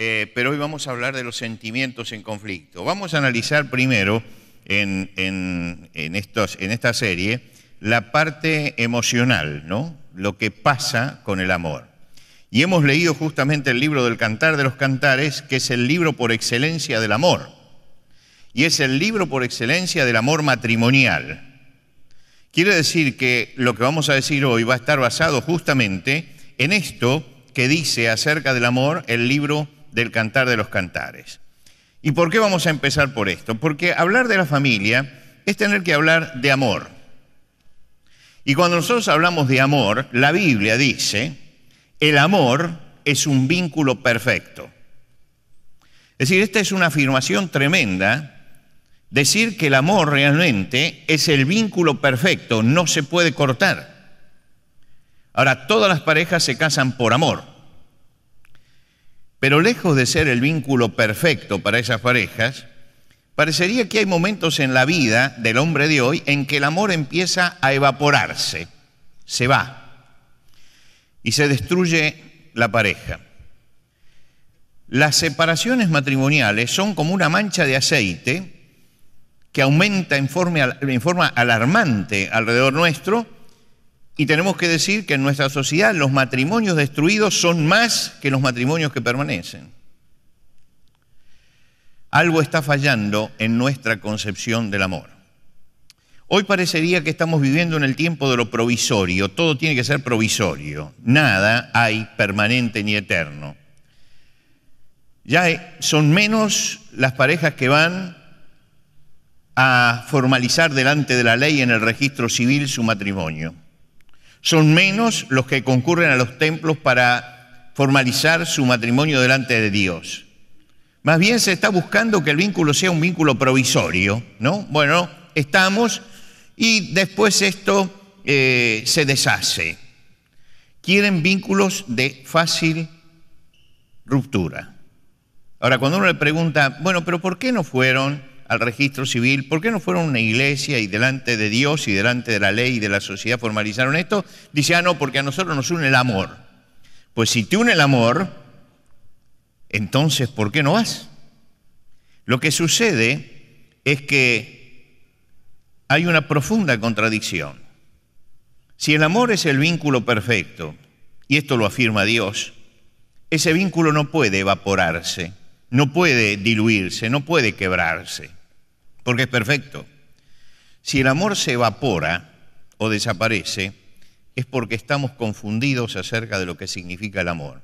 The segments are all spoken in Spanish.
Eh, pero hoy vamos a hablar de los sentimientos en conflicto. Vamos a analizar primero en, estos, en esta serie la parte emocional, ¿no? Lo que pasa con el amor. Y hemos leído justamente el libro del Cantar de los Cantares, que es el libro por excelencia del amor. Y es el libro por excelencia del amor matrimonial. Quiere decir que lo que vamos a decir hoy va a estar basado justamente en esto que dice acerca del amor el libro del Cantar de los Cantares. ¿Y por qué vamos a empezar por esto? Porque hablar de la familia es tener que hablar de amor. Y cuando nosotros hablamos de amor, la Biblia dice, el amor es un vínculo perfecto. Es decir, esta es una afirmación tremenda. Decir que el amor realmente es el vínculo perfecto, no se puede cortar. Ahora, todas las parejas se casan por amor. Pero lejos de ser el vínculo perfecto para esas parejas, parecería que hay momentos en la vida del hombre de hoy en que el amor empieza a evaporarse, se va y se destruye la pareja. Las separaciones matrimoniales son como una mancha de aceite que aumenta en forma, alarmante alrededor nuestro y tenemos que decir que en nuestra sociedad los matrimonios destruidos son más que los matrimonios que permanecen. Algo está fallando en nuestra concepción del amor. Hoy parecería que estamos viviendo en el tiempo de lo provisorio, todo tiene que ser provisorio, nada hay permanente ni eterno. Ya son menos las parejas que van a formalizar delante de la ley en el registro civil su matrimonio. Son menos los que concurren a los templos para formalizar su matrimonio delante de Dios. Más bien se está buscando que el vínculo sea un vínculo provisorio, ¿no? Bueno, estamos y después esto eh, se deshace. Quieren vínculos de fácil ruptura. Ahora, cuando uno le pregunta, bueno, pero ¿por qué no fueron? al registro civil? ¿Por qué no fueron a una iglesia y delante de Dios y delante de la ley y de la sociedad formalizaron esto? Dice, ah, no, porque a nosotros nos une el amor. Pues si te une el amor, entonces ¿por qué no vas? Lo que sucede es que hay una profunda contradicción. Si el amor es el vínculo perfecto, y esto lo afirma Dios, ese vínculo no puede evaporarse, no puede diluirse, no puede quebrarse porque es perfecto. Si el amor se evapora o desaparece, es porque estamos confundidos acerca de lo que significa el amor.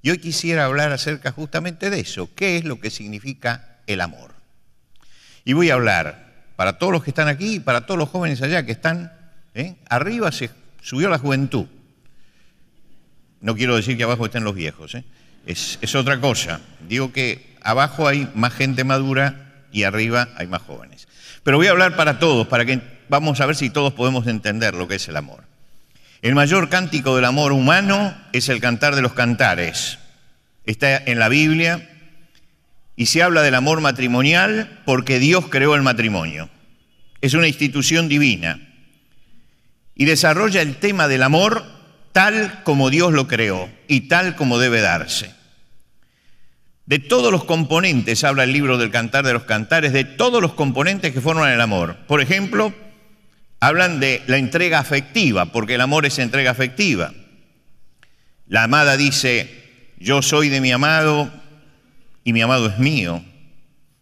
Y hoy quisiera hablar acerca justamente de eso, qué es lo que significa el amor. Y voy a hablar para todos los que están aquí y para todos los jóvenes allá que están, ¿eh? arriba se subió la juventud. No quiero decir que abajo estén los viejos, ¿eh? es, es otra cosa. Digo que abajo hay más gente madura y arriba hay más jóvenes. Pero voy a hablar para todos, para que vamos a ver si todos podemos entender lo que es el amor. El mayor cántico del amor humano es el cantar de los cantares. Está en la Biblia y se habla del amor matrimonial porque Dios creó el matrimonio. Es una institución divina y desarrolla el tema del amor tal como Dios lo creó y tal como debe darse. De todos los componentes, habla el libro del Cantar de los Cantares, de todos los componentes que forman el amor. Por ejemplo, hablan de la entrega afectiva, porque el amor es entrega afectiva. La amada dice, yo soy de mi amado y mi amado es mío.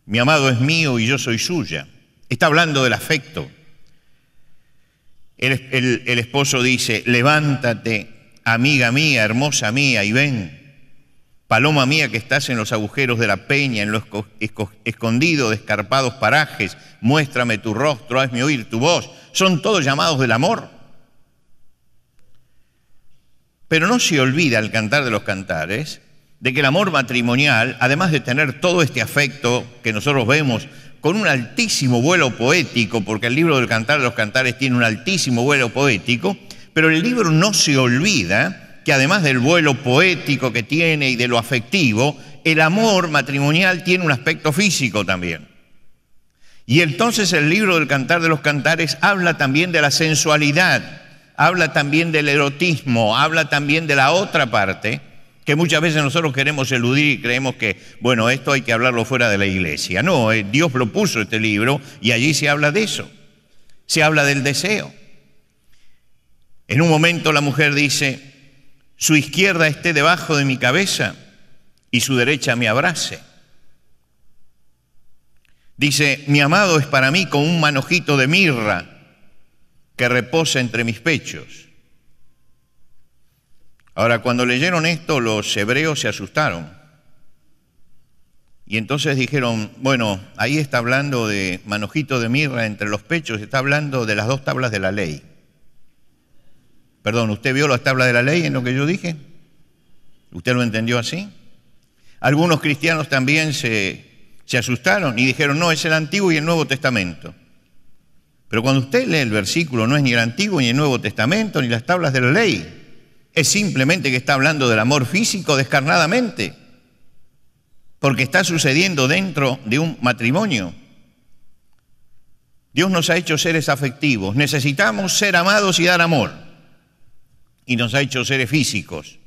Mi amado es mío y yo soy suya. Está hablando del afecto. El, esposo dice, levántate, amiga mía, hermosa mía, y ven. Paloma mía que estás en los agujeros de la peña, en los escondidos de escarpados parajes, muéstrame tu rostro, hazme oír tu voz. Son todos llamados del amor. Pero no se olvida al cantar de los cantares de que el amor matrimonial, además de tener todo este afecto que nosotros vemos con un altísimo vuelo poético, porque el libro del Cantar de los Cantares tiene un altísimo vuelo poético, pero el libro no se olvida que además del vuelo poético que tiene y de lo afectivo, el amor matrimonial tiene un aspecto físico también. Y entonces el libro del Cantar de los Cantares habla también de la sensualidad, habla también del erotismo, habla también de la otra parte, que muchas veces nosotros queremos eludir y creemos que, bueno, esto hay que hablarlo fuera de la iglesia. No, eh, Dios propuso este libro y allí se habla de eso, se habla del deseo. En un momento la mujer dice, su izquierda esté debajo de mi cabeza y su derecha me abrace. Dice, mi amado es para mí como un manojito de mirra que reposa entre mis pechos. Ahora, cuando leyeron esto, los hebreos se asustaron. Y entonces dijeron, bueno, ahí está hablando de manojito de mirra entre los pechos, está hablando de las dos tablas de la ley. Perdón, ¿usted vio las tablas de la ley en lo que yo dije? ¿Usted lo entendió así? Algunos cristianos también se, se asustaron y dijeron, no, es el Antiguo y el Nuevo Testamento. Pero cuando usted lee el versículo, no es ni el Antiguo ni el Nuevo Testamento, ni las tablas de la ley. Es simplemente que está hablando del amor físico descarnadamente. Porque está sucediendo dentro de un matrimonio. Dios nos ha hecho seres afectivos. Necesitamos ser amados y dar amor y nos ha hecho seres físicos.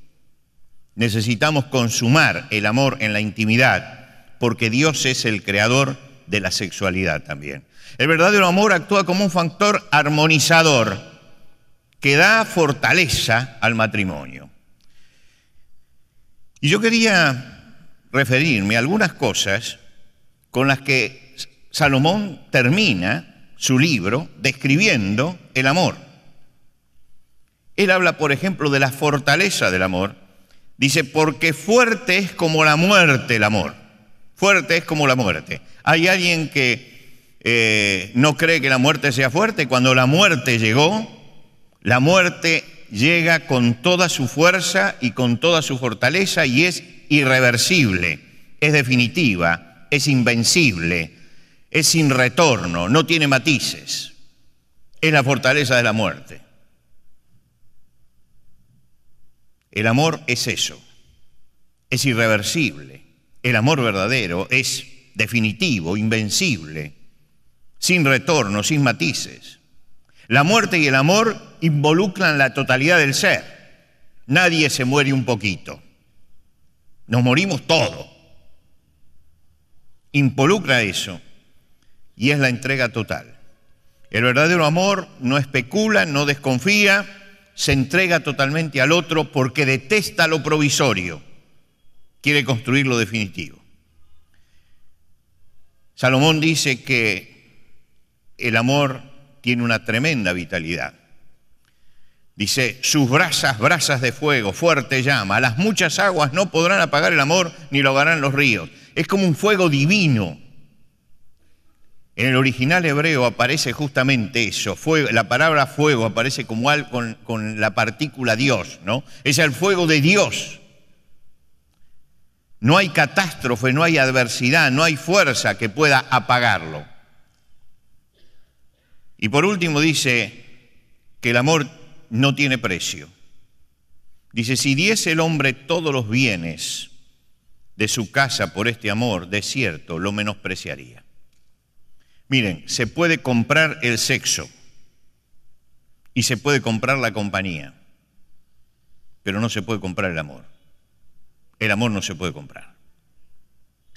Necesitamos consumar el amor en la intimidad, porque Dios es el creador de la sexualidad también. El verdadero amor actúa como un factor armonizador que da fortaleza al matrimonio. Y yo quería referirme a algunas cosas con las que Salomón termina su libro describiendo el amor. Él habla, por ejemplo, de la fortaleza del amor. Dice, porque fuerte es como la muerte el amor. Fuerte es como la muerte. Hay alguien que eh, no cree que la muerte sea fuerte. Cuando la muerte llegó, la muerte llega con toda su fuerza y con toda su fortaleza y es irreversible, es definitiva, es invencible, es sin retorno, no tiene matices. Es la fortaleza de la muerte. El amor es eso, es irreversible. El amor verdadero es definitivo, invencible, sin retorno, sin matices. La muerte y el amor involucran la totalidad del ser. Nadie se muere un poquito. Nos morimos todo. Involucra eso y es la entrega total. El verdadero amor no especula, no desconfía, se entrega totalmente al otro porque detesta lo provisorio, quiere construir lo definitivo. Salomón dice que el amor tiene una tremenda vitalidad. Dice, sus brasas, brasas de fuego, fuerte llama, las muchas aguas no podrán apagar el amor ni lo harán los ríos. Es como un fuego divino en el original hebreo aparece justamente eso, la palabra fuego aparece como al, con, con la partícula Dios, ¿no? Es el fuego de Dios. No hay catástrofe, no hay adversidad, no hay fuerza que pueda apagarlo. Y por último dice que el amor no tiene precio. Dice, si diese el hombre todos los bienes de su casa por este amor, de cierto, lo menospreciaría. Miren, se puede comprar el sexo y se puede comprar la compañía, pero no se puede comprar el amor. El amor no se puede comprar.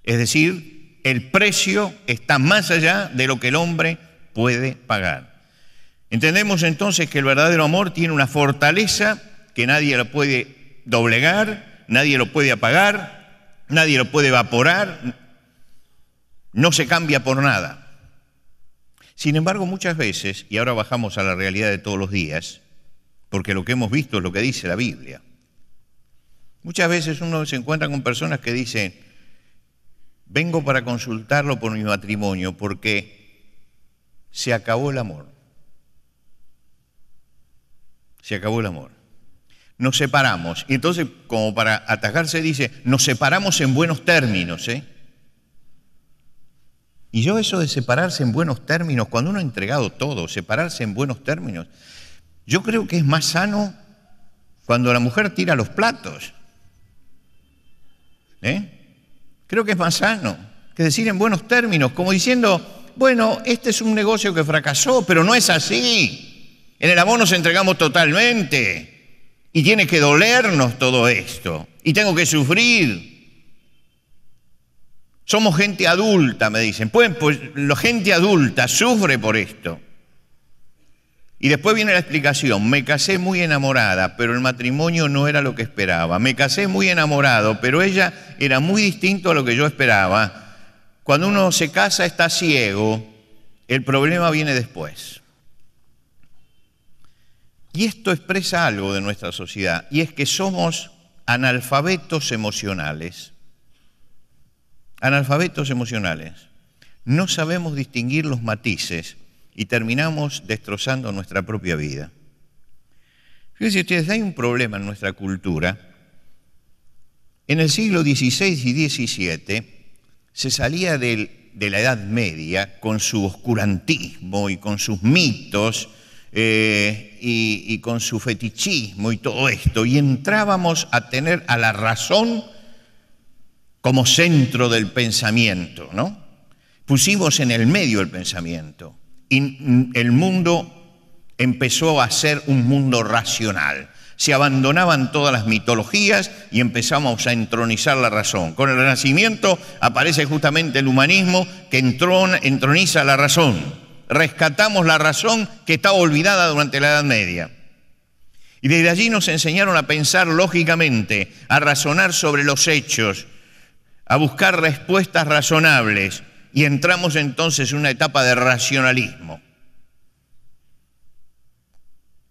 Es decir, el precio está más allá de lo que el hombre puede pagar. Entendemos entonces que el verdadero amor tiene una fortaleza que nadie lo puede doblegar, nadie lo puede apagar, nadie lo puede evaporar, no se cambia por nada. Sin embargo, muchas veces, y ahora bajamos a la realidad de todos los días, porque lo que hemos visto es lo que dice la Biblia, muchas veces uno se encuentra con personas que dicen, vengo para consultarlo por mi matrimonio porque se acabó el amor. Se acabó el amor. Nos separamos. Y entonces, como para atajarse, dice, nos separamos en buenos términos, ¿eh? Y yo eso de separarse en buenos términos, cuando uno ha entregado todo, separarse en buenos términos, yo creo que es más sano cuando la mujer tira los platos. ¿Eh? Creo que es más sano que decir en buenos términos, como diciendo, bueno, este es un negocio que fracasó, pero no es así. En el amor nos entregamos totalmente y tiene que dolernos todo esto y tengo que sufrir somos gente adulta, me dicen. Pues, pues la gente adulta sufre por esto. Y después viene la explicación. Me casé muy enamorada, pero el matrimonio no era lo que esperaba. Me casé muy enamorado, pero ella era muy distinto a lo que yo esperaba. Cuando uno se casa está ciego. El problema viene después. Y esto expresa algo de nuestra sociedad, y es que somos analfabetos emocionales analfabetos emocionales. No sabemos distinguir los matices y terminamos destrozando nuestra propia vida. Fíjense ustedes, hay un problema en nuestra cultura. En el siglo XVI y XVII se salía de la Edad Media con su oscurantismo y con sus mitos eh, y con su fetichismo y todo esto, y entrábamos a tener a la razón como centro del pensamiento, ¿no? Pusimos en el medio el pensamiento y el mundo empezó a ser un mundo racional. Se abandonaban todas las mitologías y empezamos a entronizar la razón. Con el Renacimiento aparece justamente el humanismo que entroniza la razón. Rescatamos la razón que estaba olvidada durante la Edad Media. Y desde allí nos enseñaron a pensar lógicamente, a razonar sobre los hechos, a buscar respuestas razonables y entramos entonces en una etapa de racionalismo.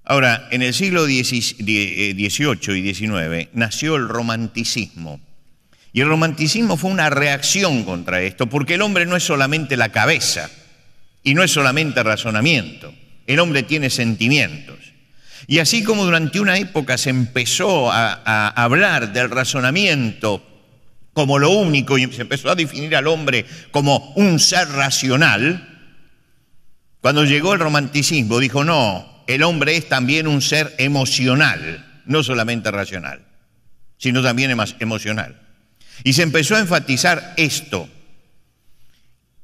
Ahora, en el siglo XVIII eh, y XIX nació el romanticismo. Y el romanticismo fue una reacción contra esto, porque el hombre no es solamente la cabeza y no es solamente razonamiento, el hombre tiene sentimientos. Y así como durante una época se empezó a, a hablar del razonamiento como lo único y se empezó a definir al hombre como un ser racional, cuando llegó el romanticismo dijo, no, el hombre es también un ser emocional, no solamente racional, sino también emocional. Y se empezó a enfatizar esto.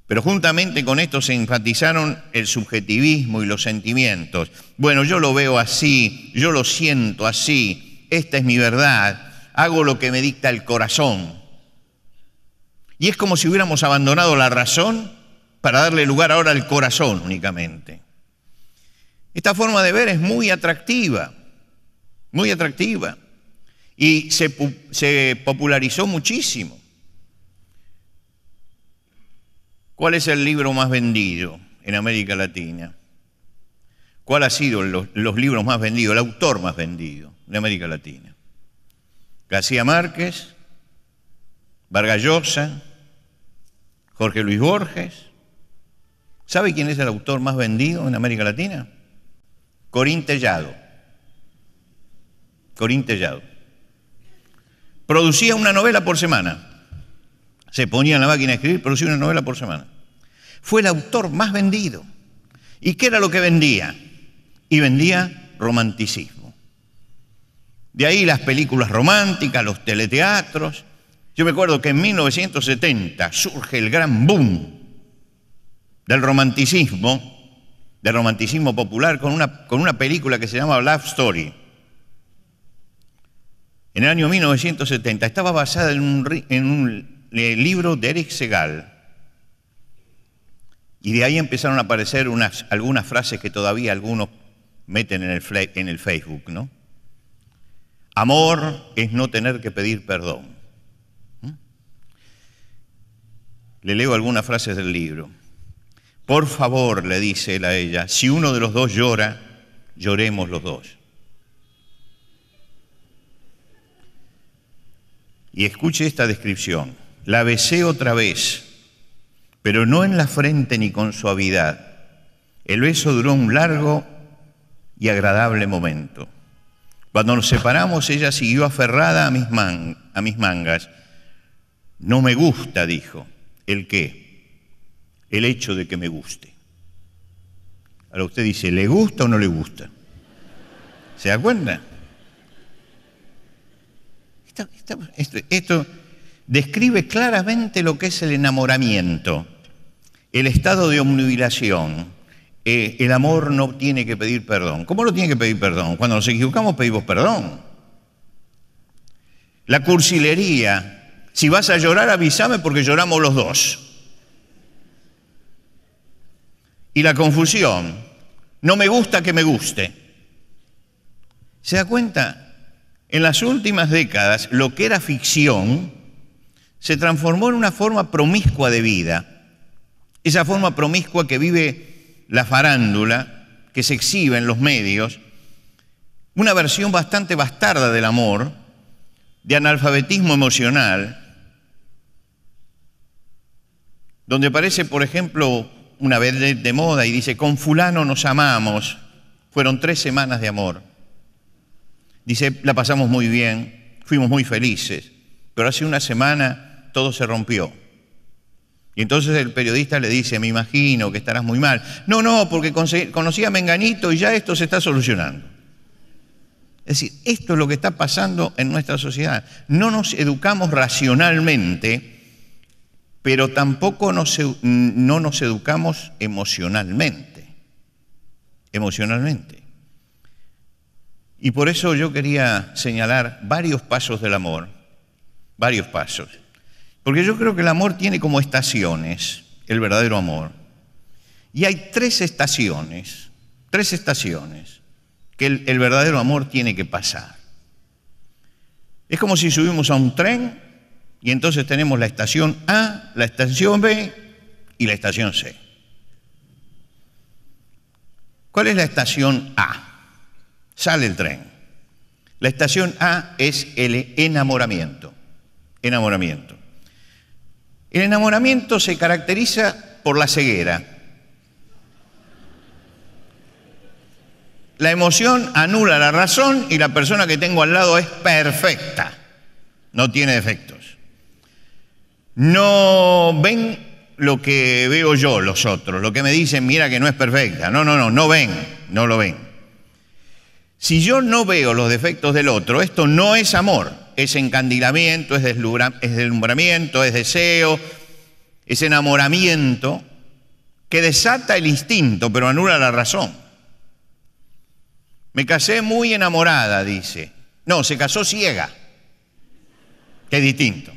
Pero juntamente con esto se enfatizaron el subjetivismo y los sentimientos. Bueno, yo lo veo así, yo lo siento así, esta es mi verdad, hago lo que me dicta el corazón. Y es como si hubiéramos abandonado la razón para darle lugar ahora al corazón únicamente. Esta forma de ver es muy atractiva, muy atractiva. Y se, popularizó muchísimo. ¿Cuál es el libro más vendido en América Latina? ¿Cuál ha sido los, libros más vendidos, el autor más vendido de América Latina? García Márquez, ¿Vargallosa? Jorge Luis Borges. ¿Sabe quién es el autor más vendido en América Latina? Corín Tellado. Corín Tellado. Producía una novela por semana. Se ponía en la máquina a escribir, producía una novela por semana. Fue el autor más vendido. ¿Y qué era lo que vendía? Y vendía romanticismo. De ahí las películas románticas, los teleteatros, yo me acuerdo que en 1970 surge el gran boom del romanticismo, del romanticismo popular, con una, con una película que se llama Love Story. En el año 1970 estaba basada en un, en un eh, libro de Eric Segal. Y de ahí empezaron a aparecer unas, algunas frases que todavía algunos meten en el, en el Facebook, ¿no? Amor es no tener que pedir perdón. Le leo algunas frases del libro. Por favor, le dice él a ella, si uno de los dos llora, lloremos los dos. Y escuche esta descripción. La besé otra vez, pero no en la frente ni con suavidad. El beso duró un largo y agradable momento. Cuando nos separamos, ella siguió aferrada a mis, a mis mangas. No me gusta, dijo. ¿El qué? El hecho de que me guste. Ahora usted dice, ¿le gusta o no le gusta? ¿Se da cuenta? Esto, describe claramente lo que es el enamoramiento, el estado de omnibilación. Eh, el amor no tiene que pedir perdón. ¿Cómo lo tiene que pedir perdón? Cuando nos equivocamos pedimos perdón. La cursilería si vas a llorar, avísame porque lloramos los dos. Y la confusión, no me gusta que me guste. ¿Se da cuenta? En las últimas décadas, lo que era ficción se transformó en una forma promiscua de vida. Esa forma promiscua que vive la farándula, que se exhibe en los medios, una versión bastante bastarda del amor, de analfabetismo emocional, donde aparece, por ejemplo, una vez de, moda y dice, con fulano nos amamos, fueron tres semanas de amor. Dice, la pasamos muy bien, fuimos muy felices, pero hace una semana todo se rompió. Y entonces el periodista le dice, me imagino que estarás muy mal. No, no, porque conocí a Menganito y ya esto se está solucionando. Es decir, esto es lo que está pasando en nuestra sociedad. No nos educamos racionalmente pero tampoco nos, no nos educamos emocionalmente, emocionalmente. Y por eso yo quería señalar varios pasos del amor, varios pasos, porque yo creo que el amor tiene como estaciones, el verdadero amor. Y hay tres estaciones, tres estaciones que el verdadero amor tiene que pasar. Es como si subimos a un tren y entonces tenemos la estación A, la estación B y la estación C. ¿Cuál es la estación A? Sale el tren. La estación A es el enamoramiento. Enamoramiento. El enamoramiento se caracteriza por la ceguera. La emoción anula la razón y la persona que tengo al lado es perfecta, no tiene defecto no ven lo que veo yo, los otros, lo que me dicen, mira que no es perfecta. No, no, no, no ven, no lo ven. Si yo no veo los defectos del otro, esto no es amor, es encandilamiento, es, deslumbramiento, es deseo, es enamoramiento, que desata el instinto, pero anula la razón. Me casé muy enamorada, dice. No, se casó ciega, Qué es distinto.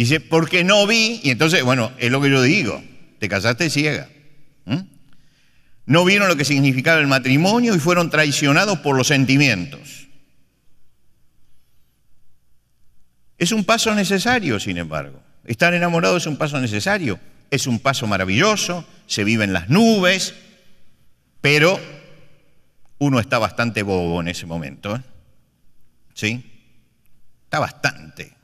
Dice, porque no vi, y entonces, bueno, es lo que yo digo, te casaste ciega. No vieron lo que significaba el matrimonio y fueron traicionados por los sentimientos. Es un paso necesario, sin embargo. Estar enamorado es un paso necesario, es un paso maravilloso, se vive en las nubes, pero uno está bastante bobo en ese momento. ¿eh? ¿Sí? Está bastante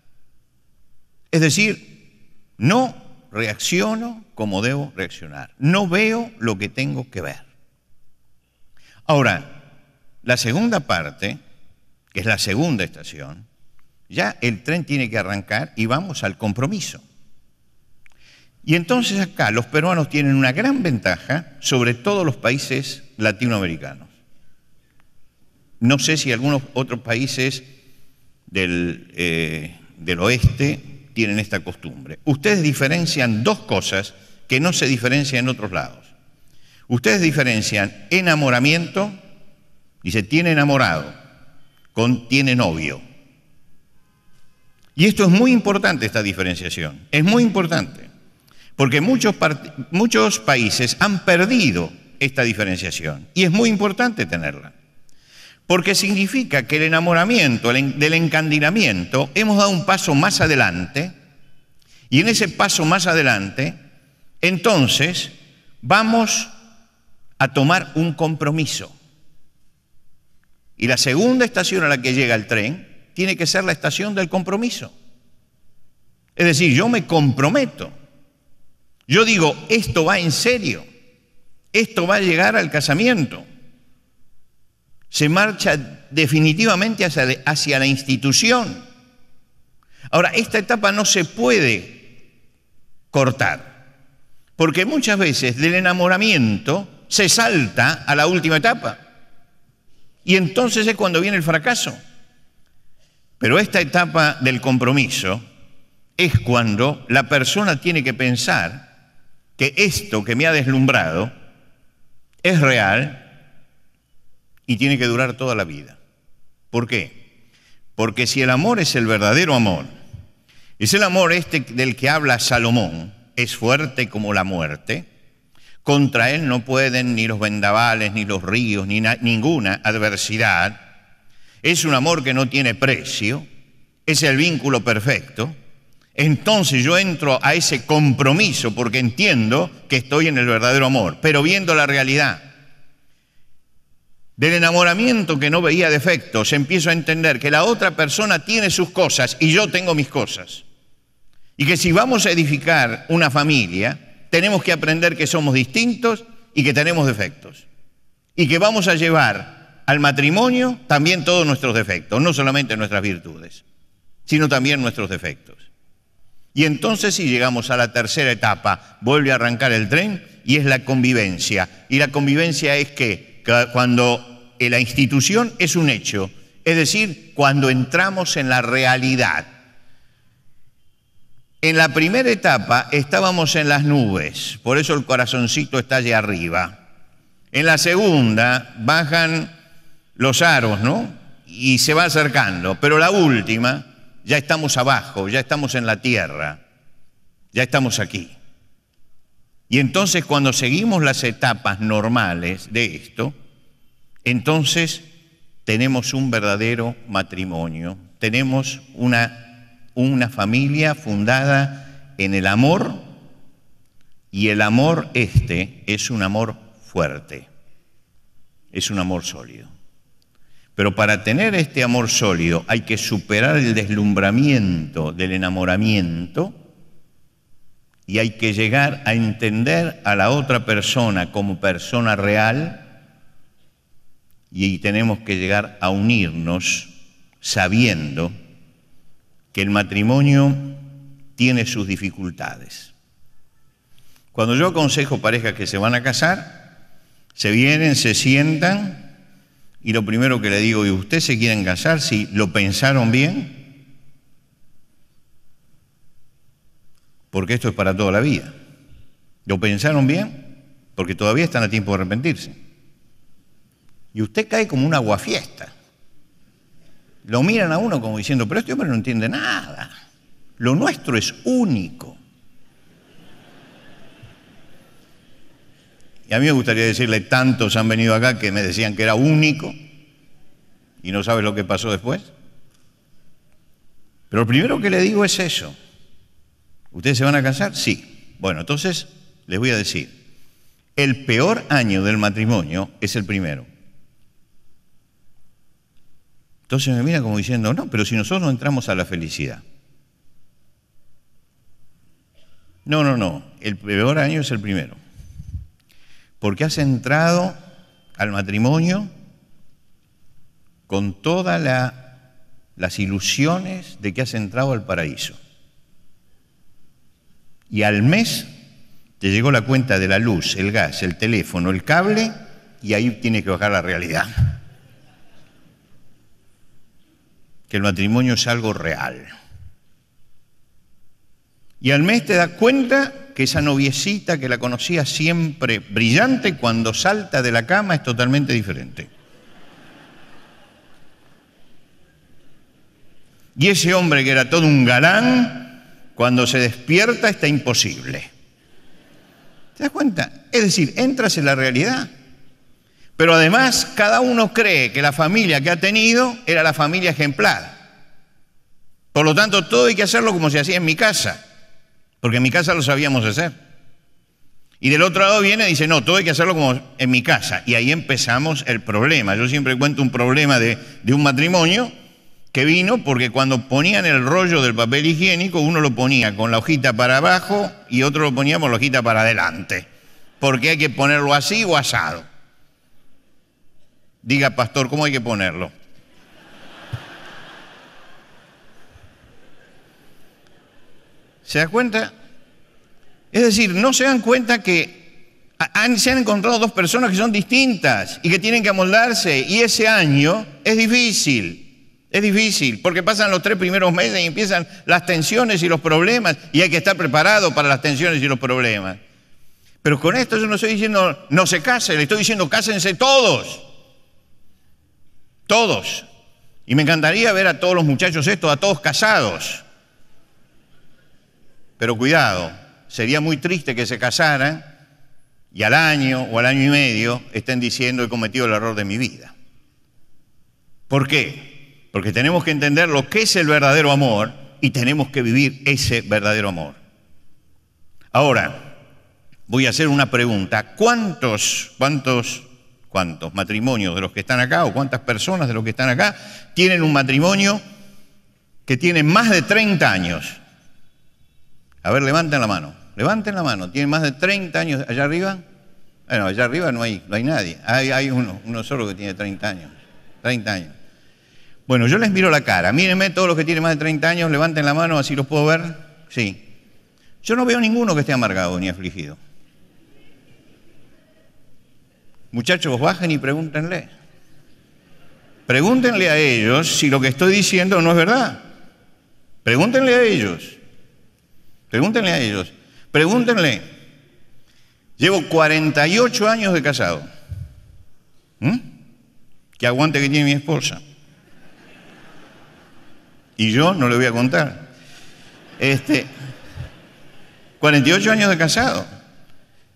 es decir, no reacciono como debo reaccionar. No veo lo que tengo que ver. Ahora, la segunda parte, que es la segunda estación, ya el tren tiene que arrancar y vamos al compromiso. Y entonces acá los peruanos tienen una gran ventaja sobre todos los países latinoamericanos. No sé si algunos otros países del, eh, del oeste tienen esta costumbre. Ustedes diferencian dos cosas que no se diferencian en otros lados. Ustedes diferencian enamoramiento, dice, tiene enamorado, con tiene novio. Y esto es muy importante, esta diferenciación. Es muy importante. Porque muchos, muchos países han perdido esta diferenciación. Y es muy importante tenerla porque significa que el enamoramiento, el, del encandilamiento, hemos dado un paso más adelante, y en ese paso más adelante, entonces vamos a tomar un compromiso. Y la segunda estación a la que llega el tren tiene que ser la estación del compromiso. Es decir, yo me comprometo. Yo digo, esto va en serio. Esto va a llegar al casamiento se marcha definitivamente hacia, la institución. Ahora, esta etapa no se puede cortar, porque muchas veces del enamoramiento se salta a la última etapa. Y entonces es cuando viene el fracaso. Pero esta etapa del compromiso es cuando la persona tiene que pensar que esto que me ha deslumbrado es real y tiene que durar toda la vida. ¿Por qué? Porque si el amor es el verdadero amor, es el amor este del que habla Salomón, es fuerte como la muerte, contra él no pueden ni los vendavales, ni los ríos, ni ninguna adversidad, es un amor que no tiene precio, es el vínculo perfecto, entonces yo entro a ese compromiso porque entiendo que estoy en el verdadero amor, pero viendo la realidad, del enamoramiento que no veía defectos, empiezo a entender que la otra persona tiene sus cosas y yo tengo mis cosas. Y que si vamos a edificar una familia, tenemos que aprender que somos distintos y que tenemos defectos. Y que vamos a llevar al matrimonio también todos nuestros defectos, no solamente nuestras virtudes, sino también nuestros defectos. Y entonces si llegamos a la tercera etapa, vuelve a arrancar el tren y es la convivencia. Y la convivencia es que cuando eh, la institución es un hecho, es decir, cuando entramos en la realidad. En la primera etapa estábamos en las nubes, por eso el corazoncito está allá arriba. En la segunda bajan los aros, ¿no? Y se va acercando, pero la última ya estamos abajo, ya estamos en la tierra, ya estamos aquí. Y entonces cuando seguimos las etapas normales de esto, entonces tenemos un verdadero matrimonio, tenemos una, una familia fundada en el amor y el amor este es un amor fuerte, es un amor sólido. Pero para tener este amor sólido hay que superar el deslumbramiento del enamoramiento, y hay que llegar a entender a la otra persona como persona real y tenemos que llegar a unirnos sabiendo que el matrimonio tiene sus dificultades. Cuando yo aconsejo parejas que se van a casar, se vienen, se sientan y lo primero que le digo, ¿y ustedes se quieren casar? Si lo pensaron bien, porque esto es para toda la vida. Lo pensaron bien, porque todavía están a tiempo de arrepentirse. Y usted cae como un aguafiesta. Lo miran a uno como diciendo, pero este hombre no entiende nada. Lo nuestro es único. Y a mí me gustaría decirle, tantos han venido acá que me decían que era único y no sabes lo que pasó después. Pero lo primero que le digo es eso. ¿Ustedes se van a casar? Sí. Bueno, entonces les voy a decir, el peor año del matrimonio es el primero. Entonces me mira como diciendo, no, pero si nosotros no entramos a la felicidad. No, no, no, el peor año es el primero. Porque has entrado al matrimonio con todas las ilusiones de que has entrado al paraíso y al mes te llegó la cuenta de la luz, el gas, el teléfono, el cable y ahí tienes que bajar la realidad. Que el matrimonio es algo real. Y al mes te das cuenta que esa noviecita que la conocía siempre brillante, cuando salta de la cama es totalmente diferente. Y ese hombre que era todo un galán, cuando se despierta está imposible. ¿Te das cuenta? Es decir, entras en la realidad. Pero además cada uno cree que la familia que ha tenido era la familia ejemplar. Por lo tanto, todo hay que hacerlo como se hacía en mi casa, porque en mi casa lo sabíamos hacer. Y del otro lado viene y dice, no, todo hay que hacerlo como en mi casa. Y ahí empezamos el problema. Yo siempre cuento un problema de, de un matrimonio que vino porque cuando ponían el rollo del papel higiénico, uno lo ponía con la hojita para abajo y otro lo ponía con la hojita para adelante, porque hay que ponerlo así o asado. Diga, pastor, ¿cómo hay que ponerlo? ¿Se da cuenta? Es decir, no se dan cuenta que han, se han encontrado dos personas que son distintas y que tienen que amoldarse y ese año es difícil. Es difícil, porque pasan los tres primeros meses y empiezan las tensiones y los problemas, y hay que estar preparado para las tensiones y los problemas. Pero con esto yo no estoy diciendo no se casen, le estoy diciendo cásense todos. Todos. Y me encantaría ver a todos los muchachos estos a todos casados. Pero cuidado, sería muy triste que se casaran y al año o al año y medio estén diciendo he cometido el error de mi vida. ¿Por qué? Porque tenemos que entender lo que es el verdadero amor y tenemos que vivir ese verdadero amor. Ahora, voy a hacer una pregunta. ¿Cuántos, cuántos, cuántos matrimonios de los que están acá o cuántas personas de los que están acá tienen un matrimonio que tiene más de 30 años? A ver, levanten la mano. Levanten la mano. ¿Tienen más de 30 años allá arriba? Bueno, allá arriba no hay, no hay nadie. Hay, uno, uno solo que tiene 30 años. 30 años. Bueno, yo les miro la cara. Mírenme, todos los que tienen más de 30 años, levanten la mano, así los puedo ver. Sí. Yo no veo ninguno que esté amargado ni afligido. Muchachos, bajen y pregúntenle. Pregúntenle a ellos si lo que estoy diciendo no es verdad. Pregúntenle a ellos. Pregúntenle a ellos. Pregúntenle. Llevo 48 años de casado. ¿Mm? ¿Qué aguante que tiene mi esposa? Y yo no le voy a contar. Este, 48 años de casado.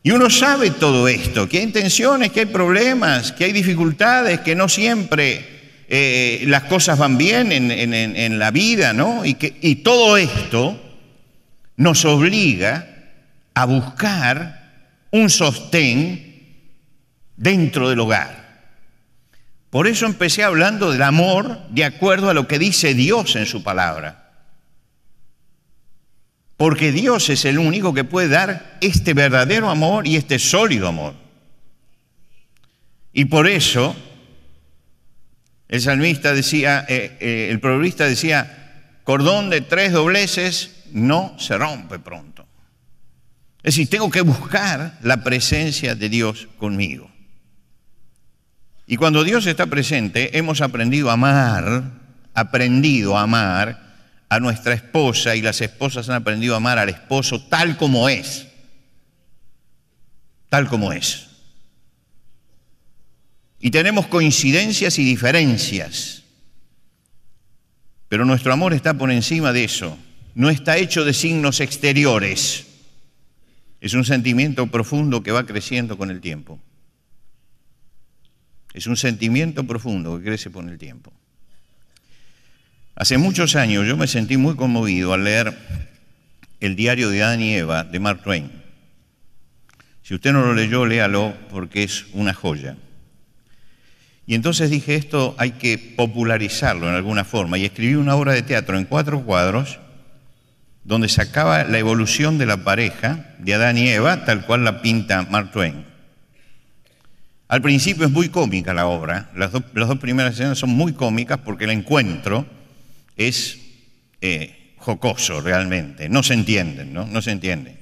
Y uno sabe todo esto, que hay tensiones, que hay problemas, que hay dificultades, que no siempre eh, las cosas van bien en, la vida, ¿no? Y, que, y todo esto nos obliga a buscar un sostén dentro del hogar. Por eso empecé hablando del amor de acuerdo a lo que dice Dios en su palabra. Porque Dios es el único que puede dar este verdadero amor y este sólido amor. Y por eso el salmista decía, eh, eh, el proverbista decía, cordón de tres dobleces no se rompe pronto. Es decir, tengo que buscar la presencia de Dios conmigo. Y cuando Dios está presente, hemos aprendido a amar, aprendido a amar a nuestra esposa y las esposas han aprendido a amar al esposo tal como es, tal como es. Y tenemos coincidencias y diferencias, pero nuestro amor está por encima de eso, no está hecho de signos exteriores, es un sentimiento profundo que va creciendo con el tiempo. Es un sentimiento profundo que crece con el tiempo. Hace muchos años yo me sentí muy conmovido al leer el diario de Adán y Eva de Mark Twain. Si usted no lo leyó, léalo porque es una joya. Y entonces dije, esto hay que popularizarlo en alguna forma. Y escribí una obra de teatro en cuatro cuadros donde sacaba la evolución de la pareja de Adán y Eva, tal cual la pinta Mark Twain. Al principio es muy cómica la obra, las, dos primeras escenas son muy cómicas porque el encuentro es eh, jocoso realmente, no se entienden, ¿no? se entienden.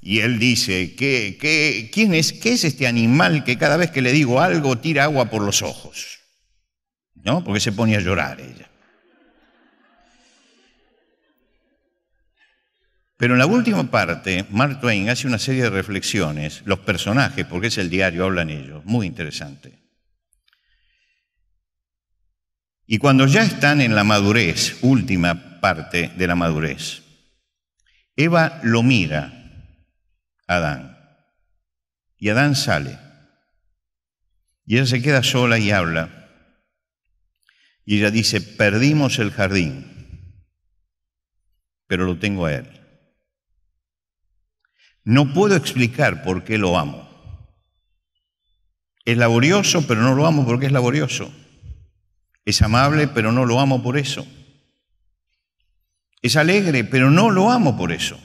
Y él dice, ¿qué, quién es, ¿qué es este animal que cada vez que le digo algo tira agua por los ojos? ¿No? Porque se pone a llorar ella. Pero en la última parte, Mark Twain hace una serie de reflexiones, los personajes, porque es el diario, hablan ellos, muy interesante. Y cuando ya están en la madurez, última parte de la madurez, Eva lo mira Adán. Y Adán sale. Y ella se queda sola y habla. Y ella dice, perdimos el jardín, pero lo tengo a él. No puedo explicar por qué lo amo. Es laborioso, pero no lo amo porque es laborioso. Es amable, pero no lo amo por eso. Es alegre, pero no lo amo por eso.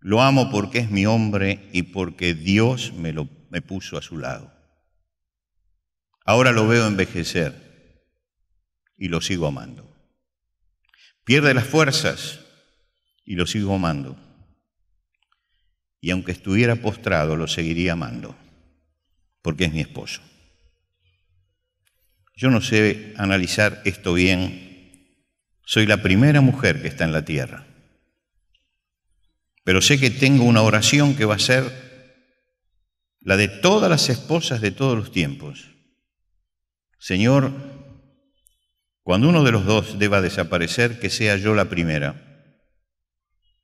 Lo amo porque es mi hombre y porque Dios me, lo, me puso a su lado. Ahora lo veo envejecer y lo sigo amando. Pierde las fuerzas y lo sigo amando y aunque estuviera postrado lo seguiría amando, porque es mi esposo. Yo no sé analizar esto bien. Soy la primera mujer que está en la tierra. Pero sé que tengo una oración que va a ser la de todas las esposas de todos los tiempos. Señor, cuando uno de los dos deba desaparecer, que sea yo la primera,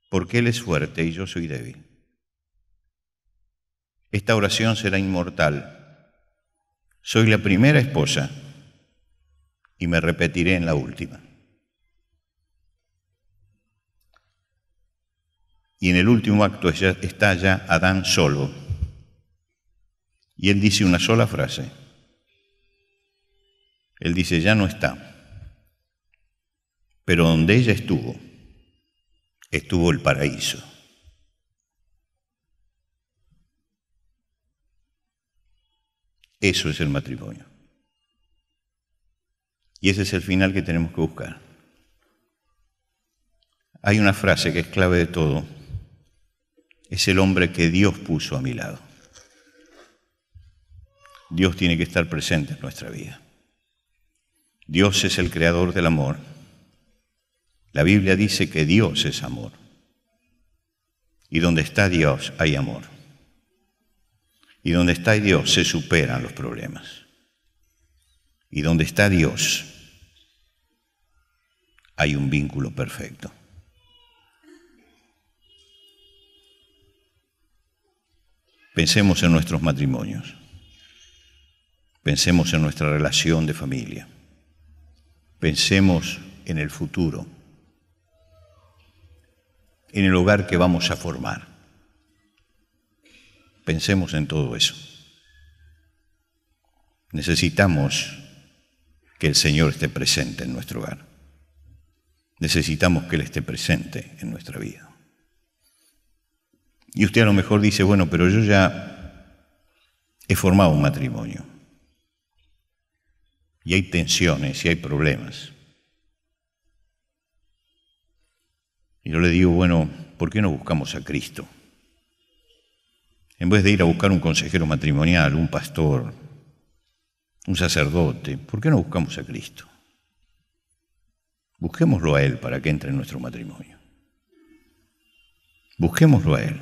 porque Él es fuerte y yo soy débil. Esta oración será inmortal. Soy la primera esposa y me repetiré en la última. Y en el último acto está ya Adán solo. Y él dice una sola frase. Él dice, ya no está. Pero donde ella estuvo, estuvo el paraíso. Eso es el matrimonio. Y ese es el final que tenemos que buscar. Hay una frase que es clave de todo. Es el hombre que Dios puso a mi lado. Dios tiene que estar presente en nuestra vida. Dios es el creador del amor. La Biblia dice que Dios es amor. Y donde está Dios hay amor. Y donde está Dios se superan los problemas. Y donde está Dios hay un vínculo perfecto. Pensemos en nuestros matrimonios. Pensemos en nuestra relación de familia. Pensemos en el futuro, en el hogar que vamos a formar. Pensemos en todo eso. Necesitamos que el Señor esté presente en nuestro hogar. Necesitamos que Él esté presente en nuestra vida. Y usted a lo mejor dice, bueno, pero yo ya he formado un matrimonio. Y hay tensiones y hay problemas. Y yo le digo, bueno, ¿por qué no buscamos a Cristo? en vez de ir a buscar un consejero matrimonial, un pastor, un sacerdote, ¿por qué no buscamos a Cristo? Busquémoslo a Él para que entre en nuestro matrimonio. Busquémoslo a Él.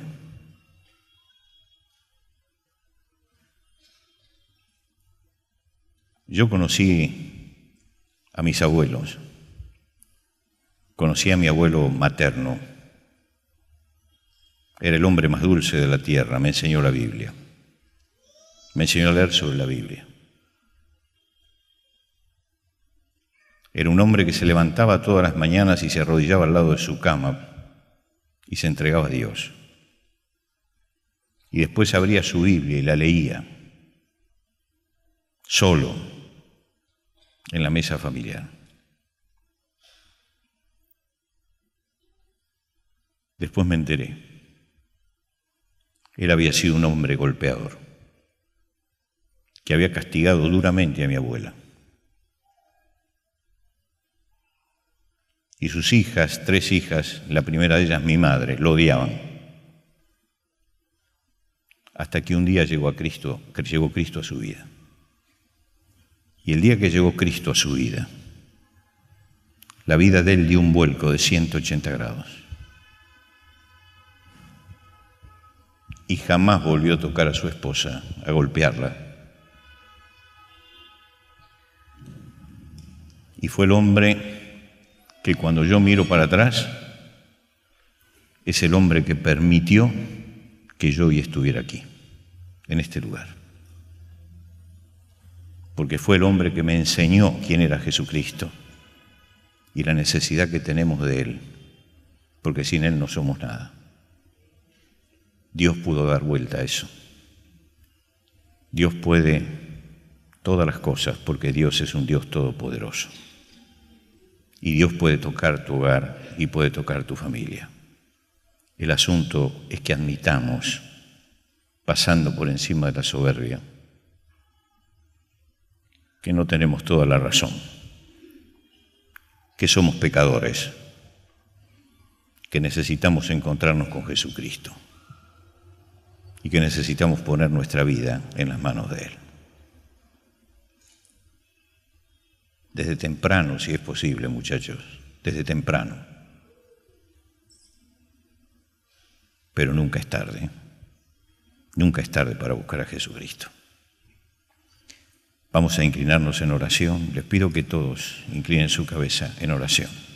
Yo conocí a mis abuelos, conocí a mi abuelo materno, era el hombre más dulce de la tierra, me enseñó la Biblia. Me enseñó a leer sobre la Biblia. Era un hombre que se levantaba todas las mañanas y se arrodillaba al lado de su cama y se entregaba a Dios. Y después abría su Biblia y la leía, solo, en la mesa familiar. Después me enteré. Él había sido un hombre golpeador, que había castigado duramente a mi abuela. Y sus hijas, tres hijas, la primera de ellas mi madre, lo odiaban. Hasta que un día llegó a Cristo, que llegó Cristo a su vida. Y el día que llegó Cristo a su vida, la vida de él dio un vuelco de 180 grados. y jamás volvió a tocar a su esposa, a golpearla. Y fue el hombre que cuando yo miro para atrás, es el hombre que permitió que yo hoy estuviera aquí, en este lugar. Porque fue el hombre que me enseñó quién era Jesucristo y la necesidad que tenemos de Él, porque sin Él no somos nada. Dios pudo dar vuelta a eso. Dios puede todas las cosas porque Dios es un Dios todopoderoso. Y Dios puede tocar tu hogar y puede tocar tu familia. El asunto es que admitamos, pasando por encima de la soberbia, que no tenemos toda la razón, que somos pecadores, que necesitamos encontrarnos con Jesucristo y que necesitamos poner nuestra vida en las manos de Él. Desde temprano, si es posible, muchachos, desde temprano. Pero nunca es tarde, ¿eh? nunca es tarde para buscar a Jesucristo. Vamos a inclinarnos en oración. Les pido que todos inclinen su cabeza en oración.